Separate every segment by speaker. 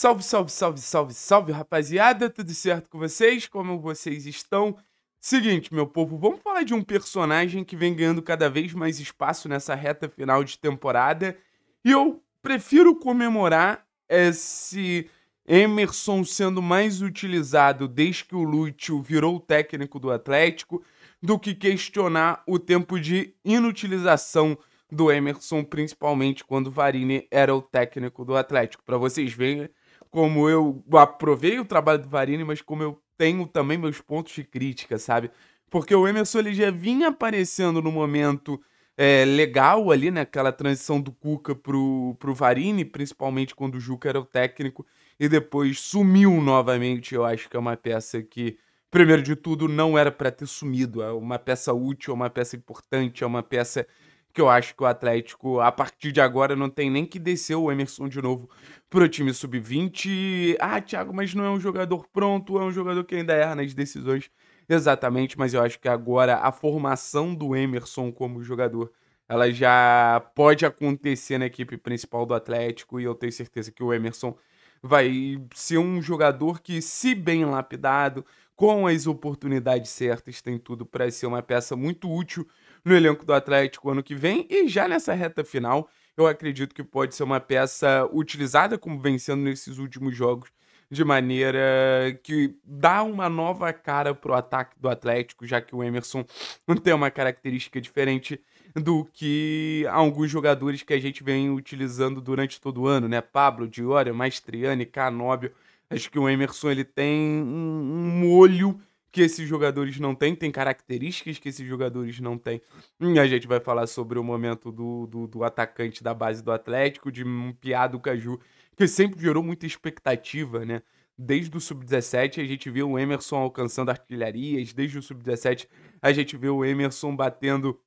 Speaker 1: Salve, salve, salve, salve, salve, rapaziada, tudo certo com vocês? Como vocês estão? Seguinte, meu povo, vamos falar de um personagem que vem ganhando cada vez mais espaço nessa reta final de temporada. E eu prefiro comemorar esse Emerson sendo mais utilizado desde que o Lúcio virou o técnico do Atlético do que questionar o tempo de inutilização do Emerson, principalmente quando o Varini era o técnico do Atlético. Para vocês verem como eu aprovei o trabalho do Varini, mas como eu tenho também meus pontos de crítica, sabe? Porque o Emerson ele já vinha aparecendo no momento é, legal ali, naquela né? Aquela transição do Cuca pro, pro Varini, principalmente quando o Juca era o técnico, e depois sumiu novamente. Eu acho que é uma peça que, primeiro de tudo, não era para ter sumido. É uma peça útil, é uma peça importante, é uma peça que eu acho que o Atlético, a partir de agora, não tem nem que descer o Emerson de novo pro time sub-20. Ah, Thiago, mas não é um jogador pronto, é um jogador que ainda erra nas decisões. Exatamente, mas eu acho que agora a formação do Emerson como jogador, ela já pode acontecer na equipe principal do Atlético e eu tenho certeza que o Emerson vai ser um jogador que, se bem lapidado, com as oportunidades certas, tem tudo para ser uma peça muito útil no elenco do Atlético ano que vem. E já nessa reta final, eu acredito que pode ser uma peça utilizada como vencendo nesses últimos jogos de maneira que dá uma nova cara para o ataque do Atlético, já que o Emerson tem uma característica diferente do que alguns jogadores que a gente vem utilizando durante todo o ano, né? Pablo, Diória, Maestriani, Canóbio. Acho que o Emerson ele tem um molho que esses jogadores não têm, tem características que esses jogadores não têm. E a gente vai falar sobre o momento do, do, do atacante da base do Atlético, de um piado Caju, que sempre gerou muita expectativa, né? Desde o Sub-17 a gente vê o Emerson alcançando artilharias, desde o Sub-17 a gente vê o Emerson batendo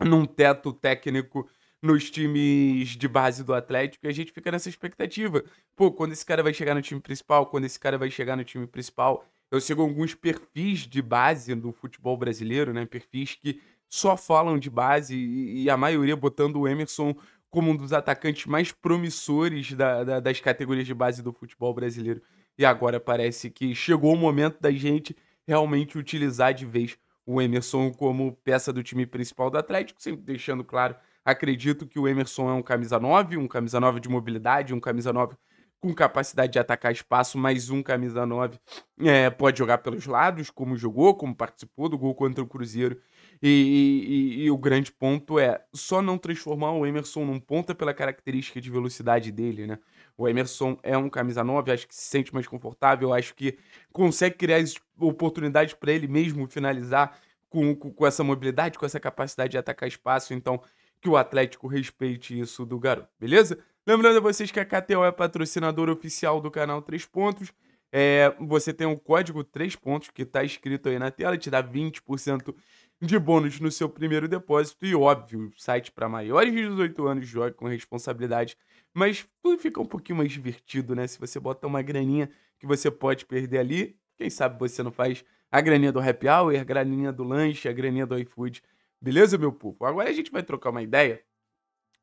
Speaker 1: num teto técnico nos times de base do Atlético e a gente fica nessa expectativa. Pô, quando esse cara vai chegar no time principal, quando esse cara vai chegar no time principal, eu sigo alguns perfis de base do futebol brasileiro, né? Perfis que só falam de base e, a maioria botando o Emerson como um dos atacantes mais promissores da, da, das categorias de base do futebol brasileiro. E agora parece que chegou o momento da gente realmente utilizar de vez o Emerson como peça do time principal do Atlético, sempre deixando claro, acredito que o Emerson é um camisa 9, um camisa 9 de mobilidade, um camisa 9 com capacidade de atacar espaço, mais um camisa 9 é, pode jogar pelos lados, como jogou, como participou do gol contra o Cruzeiro. E, e, e, o grande ponto é só não transformar o Emerson num ponta pela característica de velocidade dele, né? O Emerson é um camisa 9, acho que se sente mais confortável, acho que consegue criar oportunidades para ele mesmo finalizar com, com, com essa mobilidade, com essa capacidade de atacar espaço. Então, que o Atlético respeite isso do garoto, beleza? Lembrando a vocês que a KTO é patrocinadora oficial do canal 3 Pontos. É, você tem o um código 3 pontos que está escrito aí na tela, te dá 20% de bônus no seu primeiro depósito. E óbvio, site para maiores de 18 anos, jogue com responsabilidade. Mas tudo fica um pouquinho mais divertido, né? Se você bota uma graninha que você pode perder ali, quem sabe você não faz a graninha do happy hour, a graninha do lanche, a graninha do iFood Beleza, meu povo? Agora a gente vai trocar uma ideia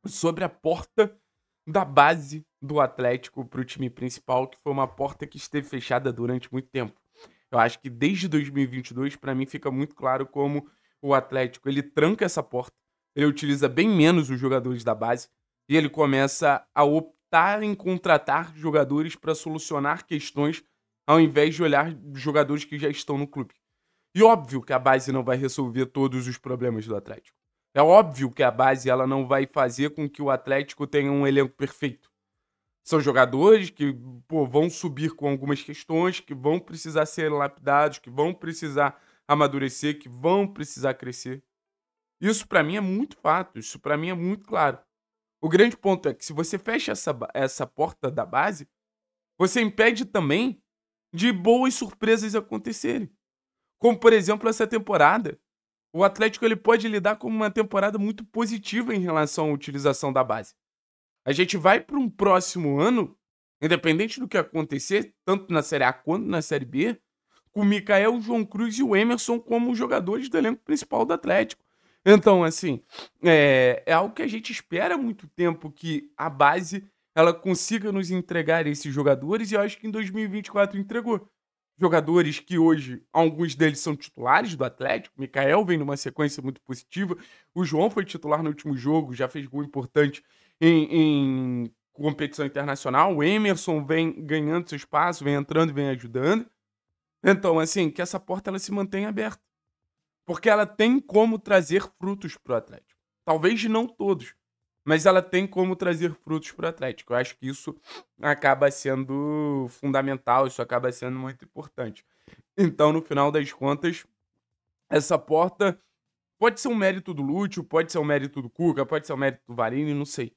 Speaker 1: sobre a porta da base do Atlético para o time principal, que foi uma porta que esteve fechada durante muito tempo. Eu acho que desde 2022, para mim, fica muito claro como o Atlético ele tranca essa porta, ele utiliza bem menos os jogadores da base e ele começa a optar em contratar jogadores para solucionar questões ao invés de olhar jogadores que já estão no clube. E óbvio que a base não vai resolver todos os problemas do Atlético. É óbvio que a base ela não vai fazer com que o Atlético tenha um elenco perfeito. São jogadores que pô, vão subir com algumas questões, que vão precisar ser lapidados, que vão precisar amadurecer, que vão precisar crescer. Isso para mim é muito fato, isso para mim é muito claro. O grande ponto é que se você fecha essa, essa porta da base, você impede também de boas surpresas acontecerem. Como, por exemplo, essa temporada. O Atlético ele pode lidar como uma temporada muito positiva em relação à utilização da base. A gente vai para um próximo ano, independente do que acontecer, tanto na Série A quanto na Série B, com o Mikael, o João Cruz e o Emerson como jogadores do elenco principal do Atlético. Então, assim, é, é algo que a gente espera há muito tempo que a base ela consiga nos entregar esses jogadores e eu acho que em 2024 entregou jogadores que hoje, alguns deles são titulares do Atlético. Mikael vem numa sequência muito positiva. O João foi titular no último jogo, já fez gol importante em, em competição internacional. O Emerson vem ganhando seu espaço, vem entrando, vem ajudando. Então, assim, que essa porta ela se mantenha aberta. Porque ela tem como trazer frutos para o Atlético. Talvez não todos, mas ela tem como trazer frutos para o Atlético. Eu acho que isso acaba sendo fundamental, isso acaba sendo muito importante. Então, no final das contas, essa porta pode ser um mérito do Lúcio, pode ser um mérito do Cuca, pode ser um mérito do Varini, não sei.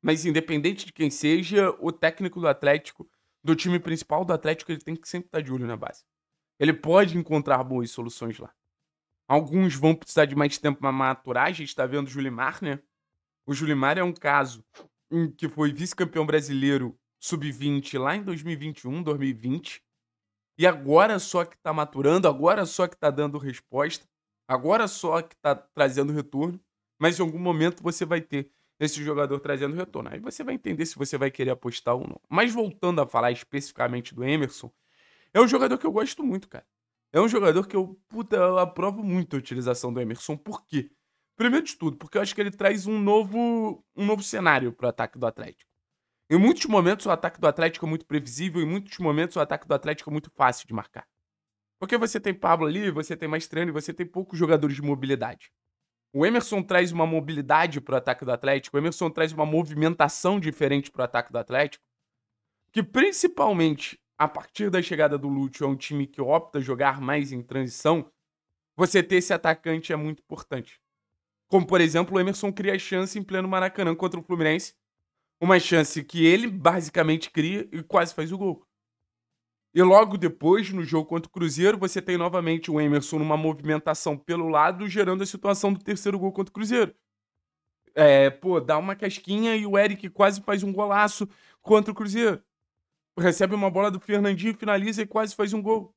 Speaker 1: Mas independente de quem seja, o técnico do Atlético, do time principal do Atlético, ele tem que sempre estar de olho na base. Ele pode encontrar boas soluções lá. Alguns vão precisar de mais tempo para maturar, a gente está vendo o Julimar, né? O Julimar é um caso em que foi vice-campeão brasileiro sub-20 lá em 2021, 2020. E agora só que tá maturando, agora só que tá dando resposta, agora só que tá trazendo retorno. Mas em algum momento você vai ter esse jogador trazendo retorno. Aí você vai entender se você vai querer apostar ou não. Mas voltando a falar especificamente do Emerson, é um jogador que eu gosto muito, cara. É um jogador que eu, puta, eu aprovo muito a utilização do Emerson. Por quê? Primeiro de tudo, porque eu acho que ele traz um novo, um novo cenário o ataque do Atlético. Em muitos momentos o ataque do Atlético é muito previsível, em muitos momentos o ataque do Atlético é muito fácil de marcar. Porque você tem Pablo ali, você tem Maestrano e você tem poucos jogadores de mobilidade. O Emerson traz uma mobilidade para o ataque do Atlético, o Emerson traz uma movimentação diferente para o ataque do Atlético, que principalmente a partir da chegada do Lúcio é um time que opta jogar mais em transição, você ter esse atacante é muito importante. Como, por exemplo, o Emerson cria chance em pleno Maracanã contra o Fluminense. Uma chance que ele basicamente cria e quase faz o gol. E logo depois, no jogo contra o Cruzeiro, você tem novamente o Emerson numa movimentação pelo lado, gerando a situação do terceiro gol contra o Cruzeiro. É, pô, dá uma casquinha e o Eric quase faz um golaço contra o Cruzeiro. Recebe uma bola do Fernandinho, finaliza e quase faz um gol.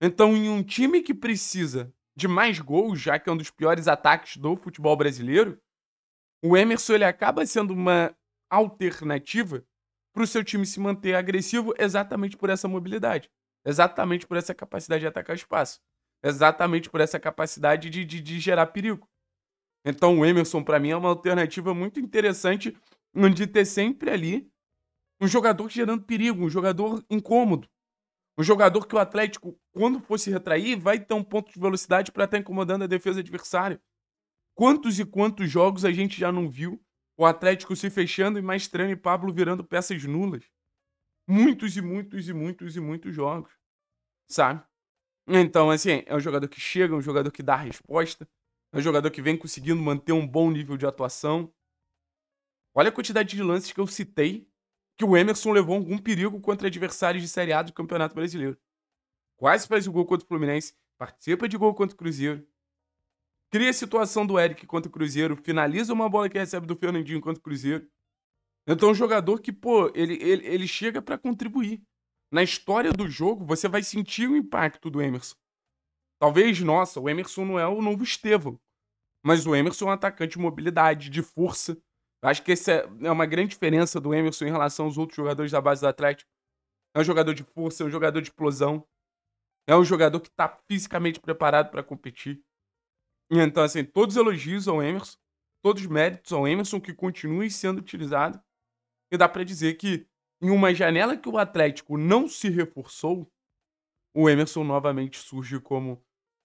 Speaker 1: Então, em um time que precisa de mais gols, já que é um dos piores ataques do futebol brasileiro, o Emerson ele acaba sendo uma alternativa para o seu time se manter agressivo exatamente por essa mobilidade, exatamente por essa capacidade de atacar espaço, exatamente por essa capacidade de, de, de gerar perigo. Então o Emerson, para mim, é uma alternativa muito interessante de ter sempre ali um jogador gerando perigo, um jogador incômodo, um jogador que o Atlético, quando for se retrair, vai ter um ponto de velocidade para estar tá incomodando a defesa adversária. Quantos e quantos jogos a gente já não viu o Atlético se fechando e mais Maestrano e Pablo virando peças nulas? Muitos e muitos e muitos e muitos jogos, sabe? Então, assim, é um jogador que chega, é um jogador que dá resposta, é um jogador que vem conseguindo manter um bom nível de atuação. Olha a quantidade de lances que eu citei que o Emerson levou algum perigo contra adversários de Série A do Campeonato Brasileiro. Quase faz o gol contra o Fluminense, participa de gol contra o Cruzeiro, cria a situação do Eric contra o Cruzeiro, finaliza uma bola que recebe do Fernandinho contra o Cruzeiro. Então, um jogador que, pô, ele, ele, ele chega para contribuir. Na história do jogo, você vai sentir o impacto do Emerson. Talvez, nossa, o Emerson não é o novo Estevão. Mas o Emerson é um atacante de mobilidade, de força acho que essa é, é uma grande diferença do Emerson em relação aos outros jogadores da base do Atlético. É um jogador de força, é um jogador de explosão. É um jogador que está fisicamente preparado para competir. Então, assim, todos elogios ao Emerson, todos méritos ao Emerson, que continue sendo utilizado. E dá para dizer que, em uma janela que o Atlético não se reforçou, o Emerson novamente surge como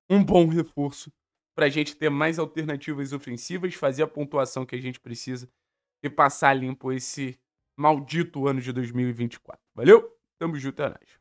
Speaker 1: um bom reforço para a gente ter mais alternativas ofensivas, fazer a pontuação que a gente precisa e passar limpo esse maldito ano de 2024. Valeu? Tamo junto, é nóis.